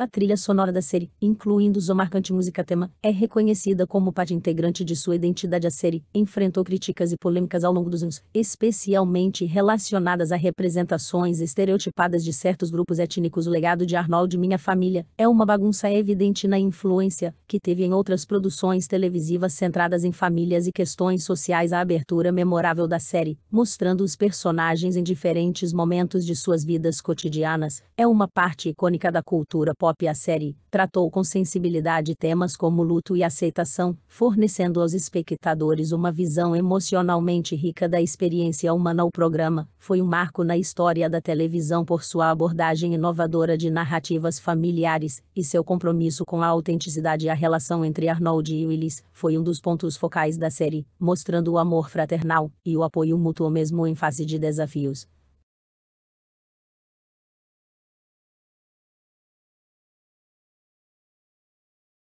A trilha sonora da série, incluindo sua marcante música tema, é reconhecida como parte integrante de sua identidade. A série enfrentou críticas e polêmicas ao longo dos anos, especialmente relacionadas a representações estereotipadas de certos grupos étnicos. O legado de Arnold Minha Família é uma bagunça evidente na influência que teve em outras produções televisivas centradas em famílias e questões sociais. A abertura memorável da série, mostrando os personagens em diferentes momentos de suas vidas cotidianas, é uma parte icônica da cultura pop pop a série tratou com sensibilidade temas como luto e aceitação, fornecendo aos espectadores uma visão emocionalmente rica da experiência humana. O programa foi um marco na história da televisão por sua abordagem inovadora de narrativas familiares e seu compromisso com a autenticidade. A relação entre Arnold e Willis foi um dos pontos focais da série, mostrando o amor fraternal e o apoio mútuo mesmo em face de desafios